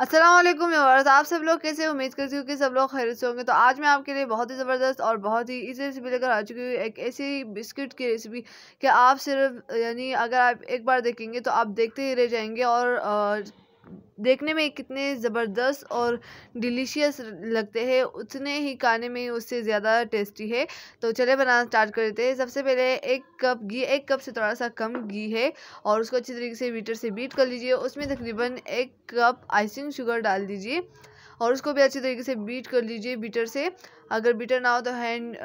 असलम आप सब लोग कैसे उम्मीद करती हूँ कि सब लोग खैर से होंगे तो आज मैं आपके लिए बहुत ही ज़बरदस्त और बहुत ही ईजी रेसिपी लेकर आ चुकी हूँ एक ऐसी बिस्किट की रेसिपी कि आप सिर्फ यानी अगर आप एक बार देखेंगे तो आप देखते ही रह जाएंगे और आ, देखने में कितने ज़बरदस्त और डिलीशियस लगते हैं उतने ही खाने में उससे ज़्यादा टेस्टी है तो चले बनाना स्टार्ट करते हैं सबसे पहले एक कप घी एक कप से थोड़ा सा कम घी है और उसको अच्छी तरीके से बीटर से बीट कर लीजिए उसमें तकरीबन एक कप आइसिंग शुगर डाल दीजिए और उसको भी अच्छी तरीके से बीट कर लीजिए बीटर से अगर बीटर ना हो तो हैंड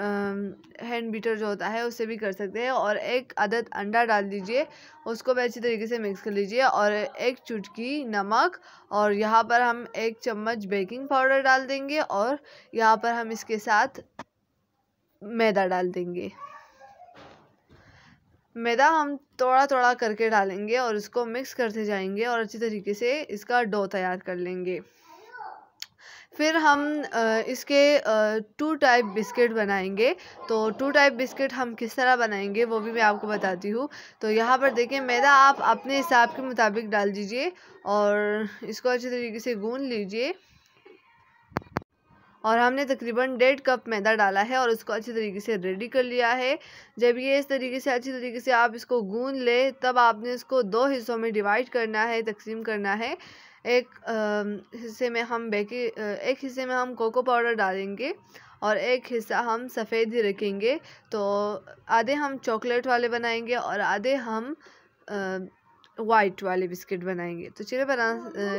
हैंड बीटर जो होता है उससे भी कर सकते हैं और एक अदद अंडा डाल दीजिए उसको भी अच्छी तरीके से मिक्स कर लीजिए और एक चुटकी नमक और यहाँ पर हम एक चम्मच बेकिंग पाउडर डाल देंगे और यहाँ पर हम इसके साथ मैदा डाल देंगे मैदा हम थोड़ा थोड़ा करके डालेंगे और इसको मिक्स करते जाएंगे और अच्छी तरीके से इसका डो तैयार कर लेंगे फिर हम इसके टू टाइप बिस्किट बनाएंगे तो टू टाइप बिस्किट हम किस तरह बनाएंगे वो भी मैं आपको बताती हूँ तो यहाँ पर देखिए मैदा आप अपने हिसाब के मुताबिक डाल दीजिए और इसको अच्छे तरीके से गूँध लीजिए और हमने तकरीबन डेढ़ कप मैदा डाला है और उसको अच्छी तरीके से रेडी कर लिया है जब ये इस तरीके से अच्छी तरीके से आप इसको गूँध ले तब आपने इसको दो हिस्सों में डिवाइड करना है तकसीम करना है एक हिस्से में हम बेकिंग एक हिस्से में हम कोको पाउडर डालेंगे और एक हिस्सा हम सफ़ेद ही रखेंगे तो आधे हम चॉकलेट वाले बनाएंगे और आधे हम वाइट वाले बिस्किट बनाएंगे तो चलिए बना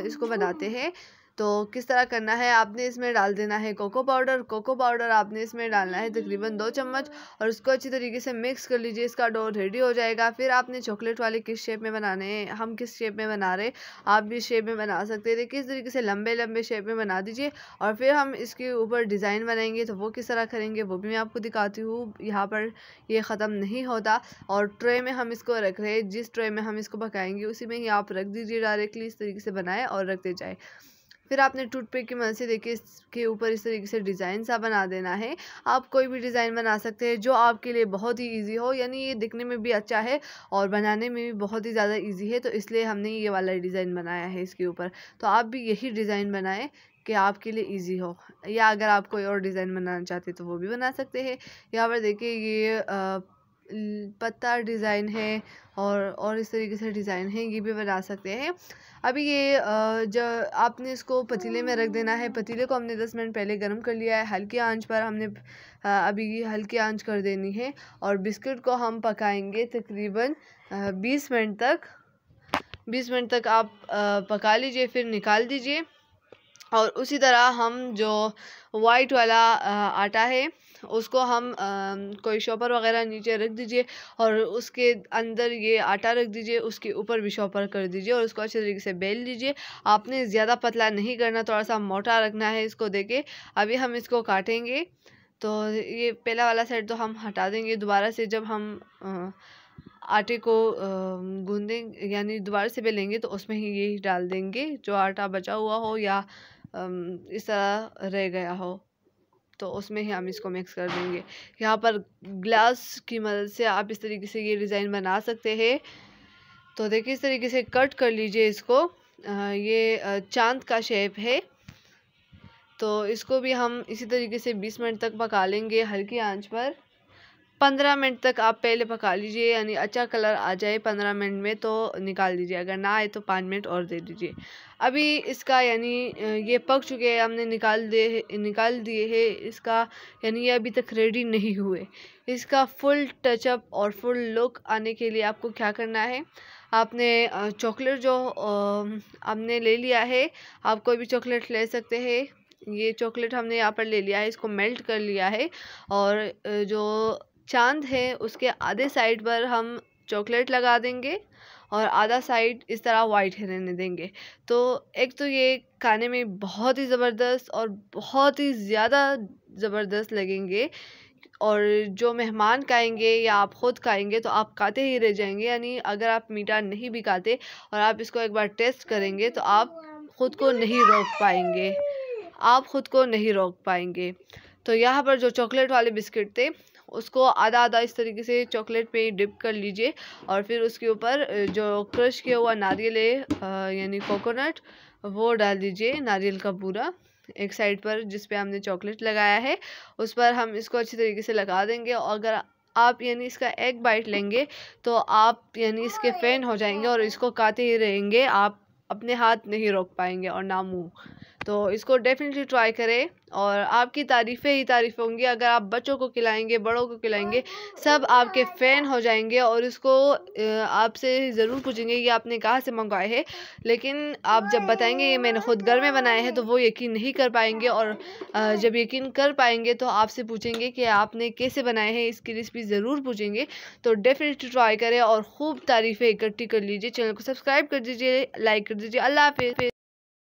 इसको बनाते हैं तो किस तरह करना है आपने इसमें डाल देना है कोको पाउडर कोको पाउडर आपने इसमें डालना है तकरीबन दो चम्मच और उसको अच्छी तरीके से मिक्स कर लीजिए इसका डो रेडी हो जाएगा फिर आपने चॉकलेट वाले किस शेप में बनाने हैं हम किस शेप में बना रहे आप भी शेप में बना सकते थे किस तरीके से लंबे लंबे शेप में बना दीजिए और फिर हम इसके ऊपर डिज़ाइन बनाएंगे तो वो किस तरह करेंगे वो भी मैं आपको दिखाती हूँ यहाँ पर ये ख़त्म नहीं होता और ट्रे में हम इसको रख रहे जिस ट्रे में हम इसको पकाएंगे उसी में ही आप रख दीजिए डायरेक्टली इस तरीके से बनाए और रखते जाए फिर आपने टूथपिक की मदद से देखिए इसके ऊपर इस तरीके से डिज़ाइन सा बना देना है आप कोई भी डिज़ाइन बना सकते हैं जो आपके लिए बहुत ही ईजी हो यानी ये दिखने में भी अच्छा है और बनाने में भी बहुत ही ज़्यादा ईजी है तो इसलिए हमने ये वाला डिज़ाइन बनाया है इसके ऊपर तो आप भी यही डिज़ाइन बनाएं कि आपके लिए इजी हो या अगर आप कोई और डिज़ाइन बनाना चाहते तो वो भी बना सकते हैं यहाँ पर देखिए ये आ, पत्ता डिज़ाइन है और और इस तरीके से डिज़ाइन है ये भी बना सकते हैं अभी ये जब आपने इसको पतीले में रख देना है पतीले को हमने दस मिनट पहले गर्म कर लिया है हल्की आंच पर हमने अभी हल्की आंच कर देनी है और बिस्किट को हम पकाएंगे तकरीबन बीस मिनट तक बीस मिनट तक आप पका लीजिए फिर निकाल दीजिए और उसी तरह हम जो वाइट वाला आटा है उसको हम कोई शॉपर वगैरह नीचे रख दीजिए और उसके अंदर ये आटा रख दीजिए उसके ऊपर भी शॉपर कर दीजिए और उसको अच्छे तरीके से बेल लीजिए आपने ज़्यादा पतला नहीं करना थोड़ा सा मोटा रखना है इसको देखे अभी हम इसको काटेंगे तो ये पहला वाला साइड तो हम हटा देंगे दोबारा से जब हम आटे को गूँधें यानी दोबारा से बेलेंगे तो उसमें ही ये डाल देंगे जो आटा बचा हुआ हो या इस तरह रह गया हो तो उसमें ही हम इसको मिक्स कर देंगे यहाँ पर ग्लास की मदद से आप इस तरीके से ये डिज़ाइन बना सकते हैं तो देखिए इस तरीके से कट कर लीजिए इसको ये चांद का शेप है तो इसको भी हम इसी तरीके से 20 मिनट तक पका लेंगे हल्की आंच पर पंद्रह मिनट तक आप पहले पका लीजिए यानी अच्छा कलर आ जाए पंद्रह मिनट में तो निकाल दीजिए अगर ना आए तो पाँच मिनट और दे दीजिए अभी इसका यानी ये पक चुके हैं हमने निकाल दे निकाल दिए है इसका यानी ये अभी तक रेडी नहीं हुए इसका फुल टचअप और फुल लुक आने के लिए आपको क्या करना है आपने चॉकलेट जो आपने ले लिया है आप कोई भी चॉकलेट ले सकते हैं ये चॉकलेट हमने यहाँ पर ले लिया है इसको मेल्ट कर लिया है और जो चांद है उसके आधे साइड पर हम चॉकलेट लगा देंगे और आधा साइड इस तरह वाइट रहने देंगे तो एक तो ये खाने में बहुत ही ज़बरदस्त और बहुत ही ज़्यादा ज़बरदस्त लगेंगे और जो मेहमान खाएंगे या आप ख़ुद खाएंगे तो आप खाते ही रह जाएंगे यानी अगर आप मीठा नहीं भी खाते और आप इसको एक बार टेस्ट करेंगे तो आप ख़ुद को नहीं रोक पाएंगे आप ख़ुद को नहीं रोक पाएंगे तो यहाँ पर जो चॉकलेट वाले बिस्किट थे उसको आधा आधा इस तरीके से चॉकलेट पे डिप कर लीजिए और फिर उसके ऊपर जो क्रश किया हुआ नारियल है यानी कोकोनट वो डाल दीजिए नारियल का पूरा एक साइड पर जिस पे हमने चॉकलेट लगाया है उस पर हम इसको अच्छी तरीके से लगा देंगे और अगर आप यानी इसका एक बाइट लेंगे तो आप यानी इसके फ़ैन हो जाएंगे और इसको काते ही रहेंगे आप अपने हाथ नहीं रोक पाएंगे और ना मुँह तो इसको डेफिनेटली ट्राई करें और आपकी तारीफ़ें ही तारीफ़ होंगी अगर आप बच्चों को खिलाएंगे बड़ों को खिलाएंगे सब आपके फ़ैन हो जाएंगे और इसको आपसे ज़रूर पूछेंगे कि आपने कहाँ से मंगवाए हैं लेकिन आप जब बताएंगे ये मैंने खुद घर में बनाए हैं तो वो यकीन नहीं कर पाएंगे और जब यकीन कर पाएंगे तो आपसे पूछेंगे कि आपने कैसे बनाए हैं इसकी रेसिपी ज़रूर पूछेंगे तो डेफिनेटली ट्राई करें और खूब तारीफ़ें इकट्ठी कर लीजिए चैनल को सब्सक्राइब कर दीजिए लाइक कर दीजिए अल्लाह हाफि